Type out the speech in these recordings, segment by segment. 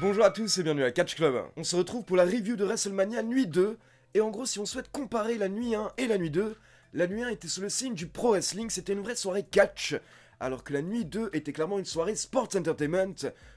Bonjour à tous et bienvenue à Catch Club. On se retrouve pour la review de WrestleMania nuit 2. Et en gros, si on souhaite comparer la nuit 1 et la nuit 2, la nuit 1 était sous le signe du pro wrestling, c'était une vraie soirée catch. Alors que la nuit 2 était clairement une soirée sports entertainment,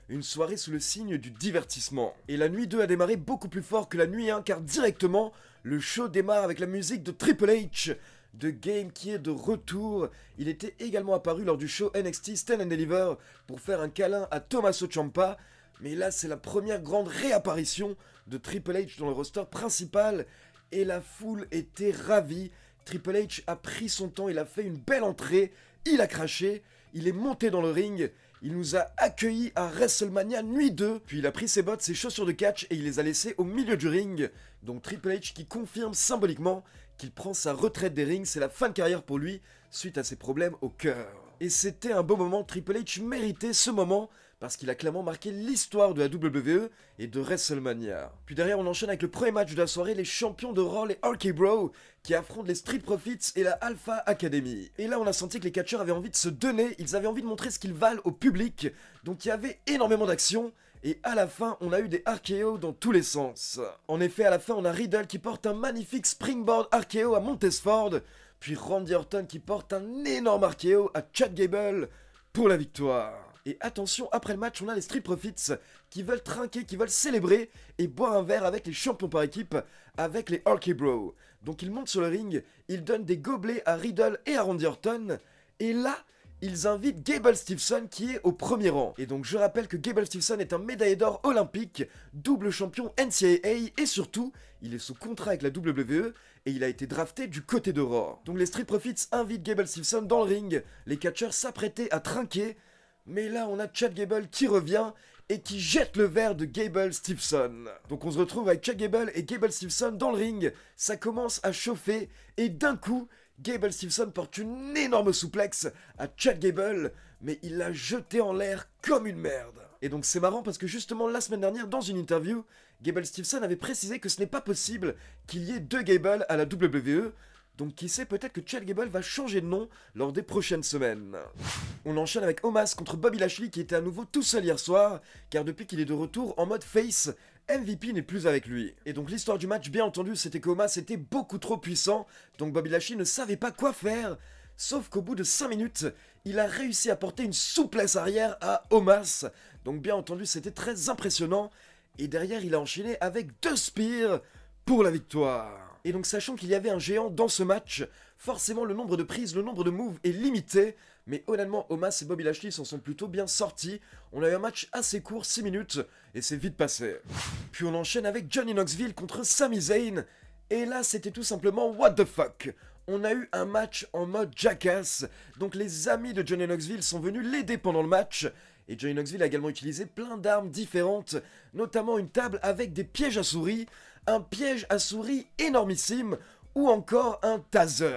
une soirée sous le signe du divertissement. Et la nuit 2 a démarré beaucoup plus fort que la nuit 1 car directement, le show démarre avec la musique de Triple H de Game qui est de retour. Il était également apparu lors du show NXT Stand and Deliver pour faire un câlin à Tommaso Ciampa mais là, c'est la première grande réapparition de Triple H dans le roster principal et la foule était ravie. Triple H a pris son temps, il a fait une belle entrée, il a craché, il est monté dans le ring, il nous a accueillis à WrestleMania nuit 2, puis il a pris ses bottes, ses chaussures de catch et il les a laissées au milieu du ring. Donc Triple H qui confirme symboliquement qu'il prend sa retraite des rings, c'est la fin de carrière pour lui suite à ses problèmes au cœur. Et c'était un beau moment, Triple H méritait ce moment parce qu'il a clairement marqué l'histoire de la WWE et de WrestleMania. Puis derrière, on enchaîne avec le premier match de la soirée, les champions de Raw, les RK Bro, qui affrontent les Street Profits et la Alpha Academy. Et là, on a senti que les catcheurs avaient envie de se donner, ils avaient envie de montrer ce qu'ils valent au public, donc il y avait énormément d'action, et à la fin, on a eu des archéos dans tous les sens. En effet, à la fin, on a Riddle qui porte un magnifique springboard archéo à Montesford, puis Randy Orton qui porte un énorme archéo à Chad Gable pour la victoire. Et attention, après le match, on a les Street Profits qui veulent trinquer, qui veulent célébrer et boire un verre avec les champions par équipe, avec les Hockey Bro. Donc ils montent sur le ring, ils donnent des gobelets à Riddle et à Randy Orton. Et là, ils invitent Gable Stevenson qui est au premier rang. Et donc je rappelle que Gable Stevenson est un médaillé d'or olympique, double champion NCAA et surtout, il est sous contrat avec la WWE et il a été drafté du côté de Raw. Donc les Street Profits invitent Gable Stevenson dans le ring, les catcheurs s'apprêtaient à trinquer mais là, on a Chad Gable qui revient et qui jette le verre de Gable Stevenson. Donc on se retrouve avec Chad Gable et Gable Stevenson dans le ring. Ça commence à chauffer et d'un coup, Gable Stevenson porte une énorme souplexe à Chad Gable, mais il l'a jeté en l'air comme une merde. Et donc c'est marrant parce que justement la semaine dernière, dans une interview, Gable Stevenson avait précisé que ce n'est pas possible qu'il y ait deux Gable à la WWE, donc qui sait, peut-être que Chad Gable va changer de nom lors des prochaines semaines. On enchaîne avec Omas contre Bobby Lashley qui était à nouveau tout seul hier soir, car depuis qu'il est de retour en mode face, MVP n'est plus avec lui. Et donc l'histoire du match, bien entendu, c'était qu'Omas était beaucoup trop puissant, donc Bobby Lashley ne savait pas quoi faire, sauf qu'au bout de 5 minutes, il a réussi à porter une souplesse arrière à Omas. Donc bien entendu, c'était très impressionnant, et derrière il a enchaîné avec deux spires pour la victoire. Et donc sachant qu'il y avait un géant dans ce match, forcément le nombre de prises, le nombre de moves est limité. Mais honnêtement, Omas et Bobby Lashley s'en sont plutôt bien sortis. On a eu un match assez court, 6 minutes, et c'est vite passé. Puis on enchaîne avec Johnny Knoxville contre Sami Zayn. Et là, c'était tout simplement what the fuck on a eu un match en mode jackass. Donc les amis de Johnny Knoxville sont venus l'aider pendant le match. Et Johnny Knoxville a également utilisé plein d'armes différentes, notamment une table avec des pièges à souris un piège à souris énormissime ou encore un taser.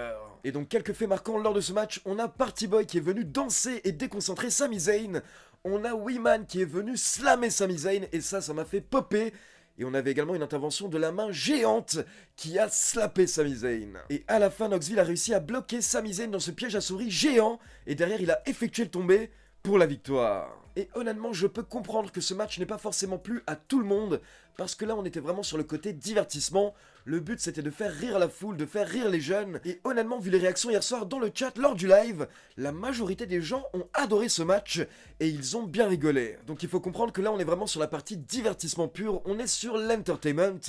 Et donc quelques faits marquants lors de ce match, on a Party Boy qui est venu danser et déconcentrer Sami Zayn, on a Weeman qui est venu slammer Sami Zayn et ça, ça m'a fait popper. Et on avait également une intervention de la main géante qui a slappé Sami Zayn. Et à la fin, Noxville a réussi à bloquer Sami Zayn dans ce piège à souris géant et derrière il a effectué le tombé pour la victoire. Et honnêtement, je peux comprendre que ce match n'est pas forcément plu à tout le monde, parce que là on était vraiment sur le côté divertissement, le but c'était de faire rire la foule, de faire rire les jeunes, et honnêtement vu les réactions hier soir dans le chat lors du live, la majorité des gens ont adoré ce match, et ils ont bien rigolé. Donc il faut comprendre que là on est vraiment sur la partie divertissement pur, on est sur l'entertainment,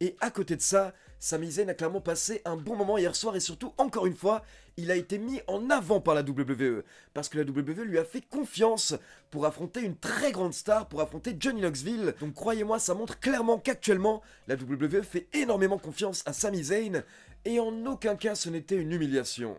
et à côté de ça, Sami Zayn a clairement passé un bon moment hier soir et surtout, encore une fois, il a été mis en avant par la WWE. Parce que la WWE lui a fait confiance pour affronter une très grande star, pour affronter Johnny Knoxville. Donc croyez-moi, ça montre clairement qu'actuellement, la WWE fait énormément confiance à Sami Zayn et en aucun cas ce n'était une humiliation.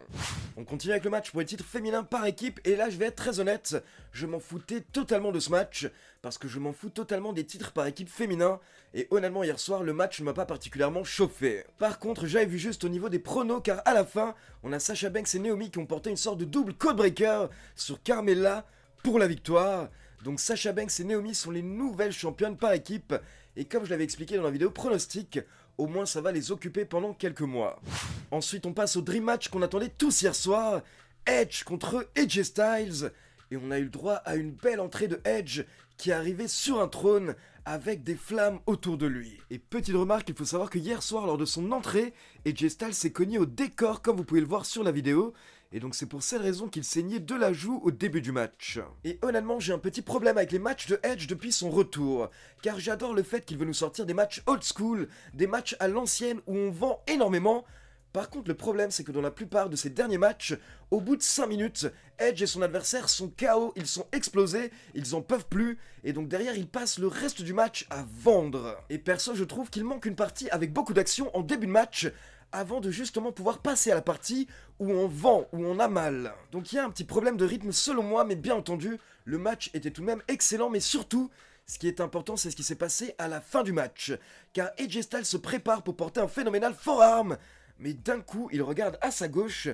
On continue avec le match pour les titres féminins par équipe, et là je vais être très honnête, je m'en foutais totalement de ce match, parce que je m'en fous totalement des titres par équipe féminin, et honnêtement hier soir le match ne m'a pas particulièrement chauffé. Par contre j'avais vu juste au niveau des pronos, car à la fin, on a Sasha Banks et Naomi qui ont porté une sorte de double codebreaker sur Carmella pour la victoire, donc Sasha Banks et Naomi sont les nouvelles championnes par équipe, et comme je l'avais expliqué dans la vidéo pronostic, au moins ça va les occuper pendant quelques mois. Ensuite on passe au Dream Match qu'on attendait tous hier soir. Edge contre AJ Styles. Et on a eu le droit à une belle entrée de Edge qui est arrivé sur un trône avec des flammes autour de lui. Et petite remarque, il faut savoir que hier soir lors de son entrée, AJ Styles s'est cogné au décor comme vous pouvez le voir sur la vidéo. Et donc c'est pour cette raison qu'il saignait de la joue au début du match. Et honnêtement, j'ai un petit problème avec les matchs de Edge depuis son retour, car j'adore le fait qu'il veut nous sortir des matchs old school, des matchs à l'ancienne où on vend énormément. Par contre, le problème, c'est que dans la plupart de ces derniers matchs, au bout de 5 minutes, Edge et son adversaire sont KO, ils sont explosés, ils en peuvent plus, et donc derrière, ils passent le reste du match à vendre. Et perso, je trouve qu'il manque une partie avec beaucoup d'action en début de match, avant de justement pouvoir passer à la partie où on vend, où on a mal. Donc il y a un petit problème de rythme selon moi, mais bien entendu, le match était tout de même excellent, mais surtout, ce qui est important, c'est ce qui s'est passé à la fin du match. Car Edge se prépare pour porter un phénoménal forearm, mais d'un coup, il regarde à sa gauche,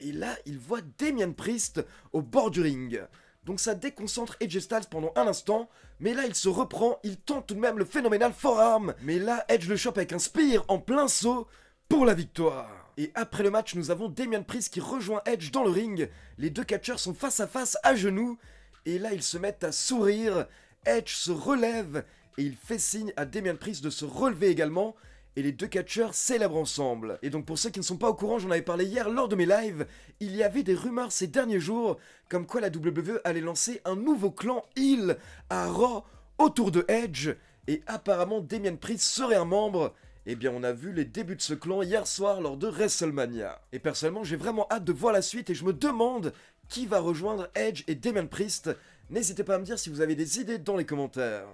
et là, il voit Damien Priest au bord du ring. Donc ça déconcentre Edge pendant un instant, mais là il se reprend, il tente tout de même le phénoménal forearm. Mais là Edge le chope avec un spear en plein saut, pour la victoire et après le match, nous avons Damian Priest qui rejoint Edge dans le ring. Les deux catcheurs sont face à face, à genoux. Et là, ils se mettent à sourire. Edge se relève et il fait signe à Damian Priest de se relever également. Et les deux catcheurs célèbrent ensemble. Et donc pour ceux qui ne sont pas au courant, j'en avais parlé hier lors de mes lives, il y avait des rumeurs ces derniers jours comme quoi la WWE allait lancer un nouveau clan Hill à Raw autour de Edge. Et apparemment Damian Priest serait un membre eh bien on a vu les débuts de ce clan hier soir lors de WrestleMania. Et personnellement j'ai vraiment hâte de voir la suite et je me demande qui va rejoindre Edge et Damien Priest. N'hésitez pas à me dire si vous avez des idées dans les commentaires.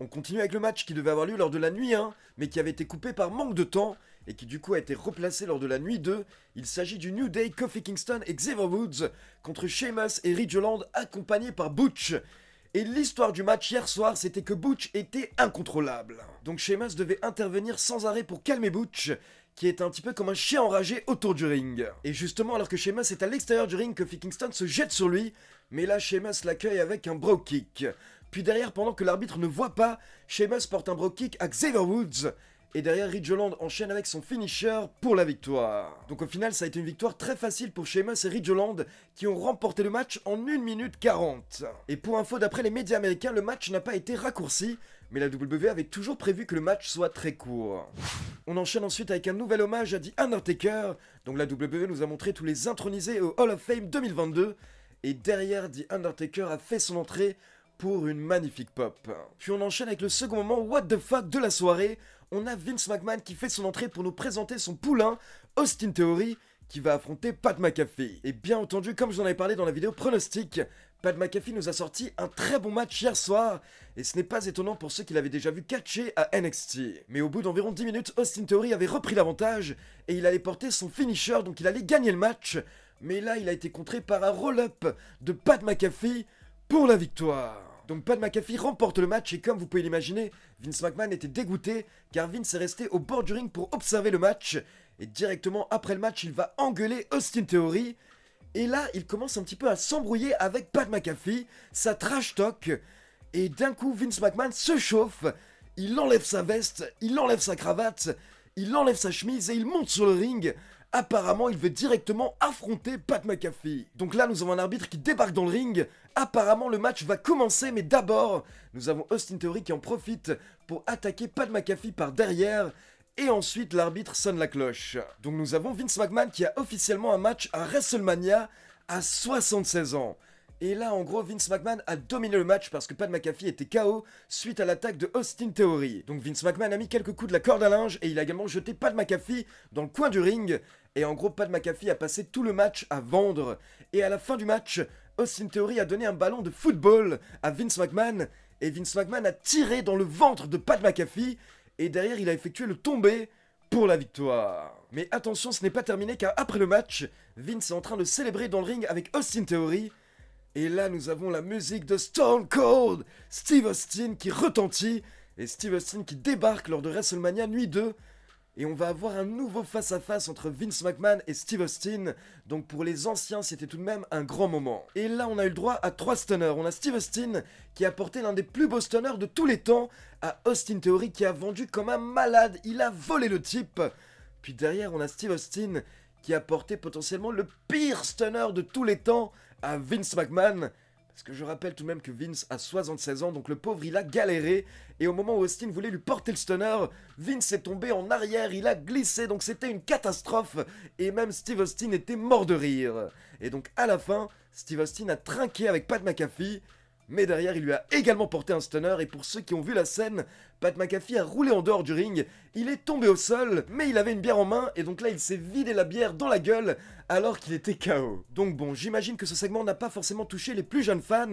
On continue avec le match qui devait avoir lieu lors de la nuit 1, mais qui avait été coupé par manque de temps, et qui du coup a été replacé lors de la nuit 2. Il s'agit du New Day, Kofi Kingston et Xavier Woods contre Sheamus et Holland accompagnés par Butch. Et l'histoire du match hier soir, c'était que Butch était incontrôlable. Donc Sheamus devait intervenir sans arrêt pour calmer Butch, qui est un petit peu comme un chien enragé autour du ring. Et justement, alors que Sheamus est à l'extérieur du ring, que Kingston se jette sur lui, mais là Sheamus l'accueille avec un bro kick. Puis derrière, pendant que l'arbitre ne voit pas, Sheamus porte un bro kick à Xavier Woods, et derrière, Ridge Holland enchaîne avec son finisher pour la victoire. Donc au final, ça a été une victoire très facile pour Sheamus et Ridge Holland qui ont remporté le match en 1 minute 40. Et pour info, d'après les médias américains, le match n'a pas été raccourci, mais la WWE avait toujours prévu que le match soit très court. On enchaîne ensuite avec un nouvel hommage à The Undertaker, donc la WWE nous a montré tous les intronisés au Hall of Fame 2022, et derrière The Undertaker a fait son entrée pour une magnifique pop. Puis on enchaîne avec le second moment What the fuck de la soirée, on a Vince McMahon qui fait son entrée pour nous présenter son poulain, Austin Theory, qui va affronter Pat McAfee. Et bien entendu, comme je vous en avais parlé dans la vidéo pronostic, Pat McAfee nous a sorti un très bon match hier soir, et ce n'est pas étonnant pour ceux qui l'avaient déjà vu catcher à NXT. Mais au bout d'environ 10 minutes, Austin Theory avait repris l'avantage, et il allait porter son finisher, donc il allait gagner le match, mais là il a été contré par un roll-up de Pat McAfee pour la victoire. Donc Pat McAfee remporte le match et comme vous pouvez l'imaginer, Vince McMahon était dégoûté car Vince est resté au bord du ring pour observer le match. Et directement après le match, il va engueuler Austin Theory. Et là, il commence un petit peu à s'embrouiller avec Pat McAfee, sa trash talk. Et d'un coup, Vince McMahon se chauffe. Il enlève sa veste, il enlève sa cravate, il enlève sa chemise et il monte sur le ring Apparemment, il veut directement affronter Pat McAfee. Donc là, nous avons un arbitre qui débarque dans le ring. Apparemment, le match va commencer, mais d'abord, nous avons Austin Theory qui en profite pour attaquer Pat McAfee par derrière. Et ensuite, l'arbitre sonne la cloche. Donc nous avons Vince McMahon qui a officiellement un match à WrestleMania à 76 ans. Et là, en gros, Vince McMahon a dominé le match parce que Pat McAfee était KO suite à l'attaque de Austin Theory. Donc Vince McMahon a mis quelques coups de la corde à linge et il a également jeté Pat McAfee dans le coin du ring. Et en gros, Pat McAfee a passé tout le match à vendre. Et à la fin du match, Austin Theory a donné un ballon de football à Vince McMahon. Et Vince McMahon a tiré dans le ventre de Pat McAfee. Et derrière, il a effectué le tombé pour la victoire. Mais attention, ce n'est pas terminé car après le match, Vince est en train de célébrer dans le ring avec Austin Theory et là, nous avons la musique de Stone Cold, Steve Austin qui retentit, et Steve Austin qui débarque lors de WrestleMania Nuit 2. Et on va avoir un nouveau face-à-face entre Vince McMahon et Steve Austin. Donc pour les anciens, c'était tout de même un grand moment. Et là, on a eu le droit à trois stunners. On a Steve Austin qui a porté l'un des plus beaux stunners de tous les temps à Austin Theory qui a vendu comme un malade. Il a volé le type. Puis derrière, on a Steve Austin qui a porté potentiellement le pire stunner de tous les temps à Vince McMahon. Parce que je rappelle tout de même que Vince a 76 ans, donc le pauvre il a galéré. Et au moment où Austin voulait lui porter le stunner, Vince est tombé en arrière, il a glissé, donc c'était une catastrophe. Et même Steve Austin était mort de rire. Et donc à la fin, Steve Austin a trinqué avec Pat McAfee. Mais derrière, il lui a également porté un stunner. Et pour ceux qui ont vu la scène, Pat McAfee a roulé en dehors du ring, il est tombé au sol, mais il avait une bière en main, et donc là il s'est vidé la bière dans la gueule alors qu'il était KO. Donc bon, j'imagine que ce segment n'a pas forcément touché les plus jeunes fans,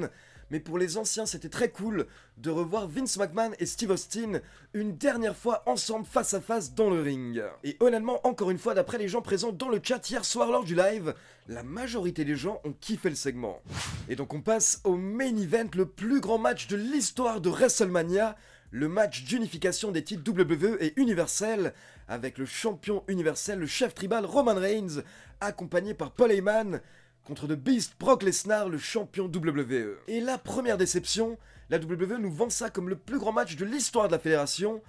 mais pour les anciens c'était très cool de revoir Vince McMahon et Steve Austin une dernière fois ensemble face à face dans le ring. Et honnêtement, encore une fois, d'après les gens présents dans le chat hier soir lors du live, la majorité des gens ont kiffé le segment. Et donc on passe au main event, le plus grand match de l'histoire de WrestleMania, le match d'unification des titres WWE et Universel, avec le champion universel, le chef tribal Roman Reigns, accompagné par Paul Heyman, contre The Beast Brock Lesnar, le champion WWE. Et la première déception, la WWE nous vend ça comme le plus grand match de l'histoire de la fédération,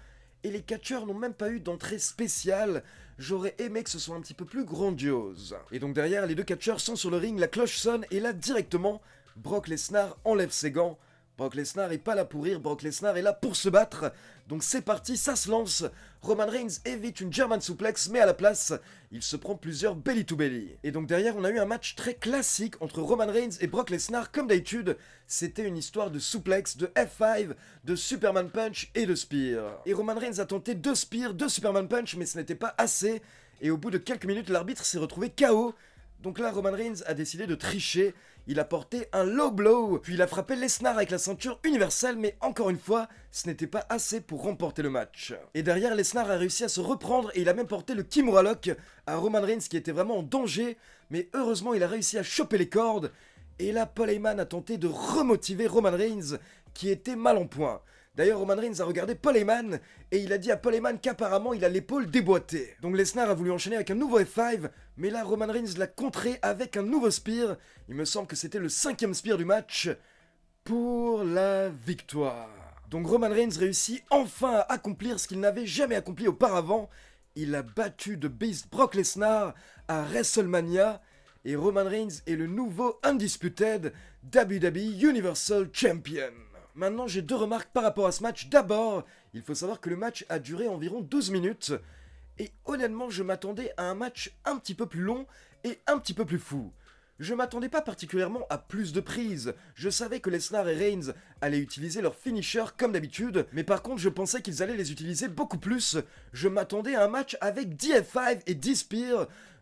et les catcheurs n'ont même pas eu d'entrée spéciale, j'aurais aimé que ce soit un petit peu plus grandiose. Et donc derrière, les deux catcheurs sont sur le ring, la cloche sonne, et là directement, Brock Lesnar enlève ses gants, Brock Lesnar est pas là pour rire, Brock Lesnar est là pour se battre. Donc c'est parti, ça se lance. Roman Reigns évite une German suplex, mais à la place, il se prend plusieurs belly to belly. Et donc derrière, on a eu un match très classique entre Roman Reigns et Brock Lesnar, comme d'habitude. C'était une histoire de suplex, de F5, de Superman Punch et de Spear. Et Roman Reigns a tenté deux Spears, deux Superman Punch, mais ce n'était pas assez. Et au bout de quelques minutes, l'arbitre s'est retrouvé KO. Donc là, Roman Reigns a décidé de tricher il a porté un low blow, puis il a frappé Lesnar avec la ceinture universelle, mais encore une fois, ce n'était pas assez pour remporter le match. Et derrière, Lesnar a réussi à se reprendre et il a même porté le Kimura Lock à Roman Reigns qui était vraiment en danger, mais heureusement il a réussi à choper les cordes, et là Paul Heyman a tenté de remotiver Roman Reigns qui était mal en point. D'ailleurs, Roman Reigns a regardé Paul et il a dit à Paul Heyman qu'apparemment il a l'épaule déboîtée. Donc Lesnar a voulu enchaîner avec un nouveau F5, mais là Roman Reigns l'a contré avec un nouveau spear. Il me semble que c'était le cinquième spear du match pour la victoire. Donc Roman Reigns réussit enfin à accomplir ce qu'il n'avait jamais accompli auparavant. Il a battu de Beast Brock Lesnar à WrestleMania et Roman Reigns est le nouveau Undisputed WWE Universal Champion. Maintenant, j'ai deux remarques par rapport à ce match. D'abord, il faut savoir que le match a duré environ 12 minutes. Et honnêtement, je m'attendais à un match un petit peu plus long et un petit peu plus fou. Je m'attendais pas particulièrement à plus de prises. Je savais que Lesnar et Reigns allaient utiliser leurs finishers comme d'habitude, mais par contre, je pensais qu'ils allaient les utiliser beaucoup plus. Je m'attendais à un match avec DF5 et 10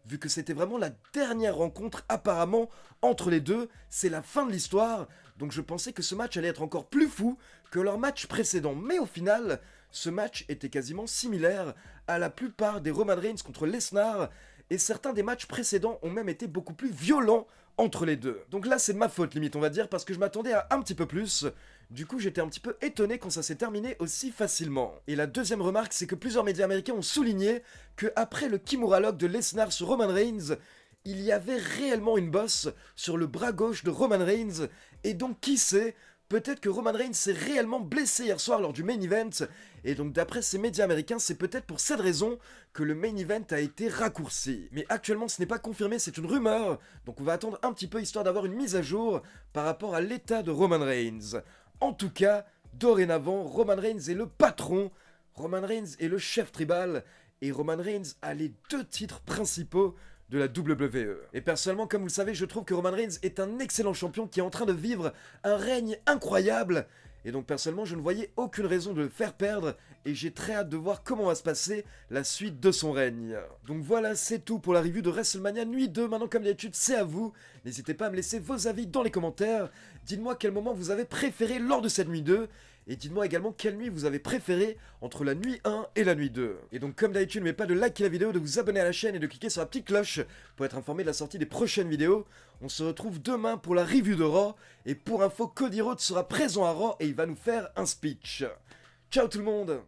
vu que c'était vraiment la dernière rencontre apparemment entre les deux. C'est la fin de l'histoire donc je pensais que ce match allait être encore plus fou que leur match précédent. Mais au final, ce match était quasiment similaire à la plupart des Roman Reigns contre Lesnar, et certains des matchs précédents ont même été beaucoup plus violents entre les deux. Donc là, c'est de ma faute limite, on va dire, parce que je m'attendais à un petit peu plus. Du coup, j'étais un petit peu étonné quand ça s'est terminé aussi facilement. Et la deuxième remarque, c'est que plusieurs médias américains ont souligné que après le Kimura Lock de Lesnar sur Roman Reigns, il y avait réellement une bosse sur le bras gauche de Roman Reigns, et donc qui sait, peut-être que Roman Reigns s'est réellement blessé hier soir lors du main event, et donc d'après ces médias américains, c'est peut-être pour cette raison que le main event a été raccourci. Mais actuellement ce n'est pas confirmé, c'est une rumeur, donc on va attendre un petit peu histoire d'avoir une mise à jour par rapport à l'état de Roman Reigns. En tout cas, dorénavant, Roman Reigns est le patron, Roman Reigns est le chef tribal, et Roman Reigns a les deux titres principaux de la WWE. Et personnellement, comme vous le savez, je trouve que Roman Reigns est un excellent champion qui est en train de vivre un règne incroyable. Et donc personnellement, je ne voyais aucune raison de le faire perdre et j'ai très hâte de voir comment va se passer la suite de son règne. Donc voilà, c'est tout pour la review de WrestleMania Nuit 2. Maintenant, comme d'habitude, c'est à vous. N'hésitez pas à me laisser vos avis dans les commentaires. Dites-moi quel moment vous avez préféré lors de cette Nuit 2 et dites-moi également quelle nuit vous avez préférée entre la nuit 1 et la nuit 2. Et donc comme d'habitude, n'oubliez pas de liker la vidéo, de vous abonner à la chaîne et de cliquer sur la petite cloche pour être informé de la sortie des prochaines vidéos. On se retrouve demain pour la review de Raw. Et pour info, Cody Rhodes sera présent à Raw et il va nous faire un speech. Ciao tout le monde